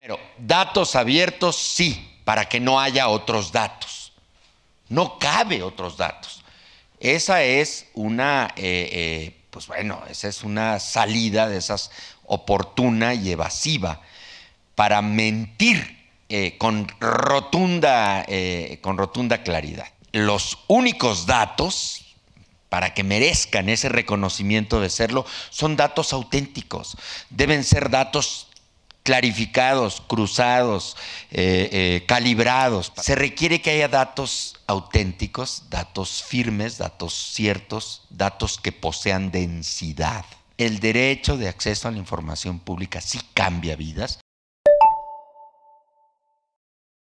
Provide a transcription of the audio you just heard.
Pero datos abiertos sí, para que no haya otros datos. No cabe otros datos. Esa es una, eh, eh, pues bueno, esa es una salida de esas oportuna y evasiva para mentir eh, con, rotunda, con rotunda claridad. Los únicos datos para que merezcan ese reconocimiento de serlo, son datos auténticos. Deben ser datos clarificados, cruzados, eh, eh, calibrados. Se requiere que haya datos auténticos, datos firmes, datos ciertos, datos que posean densidad. El derecho de acceso a la información pública sí cambia vidas,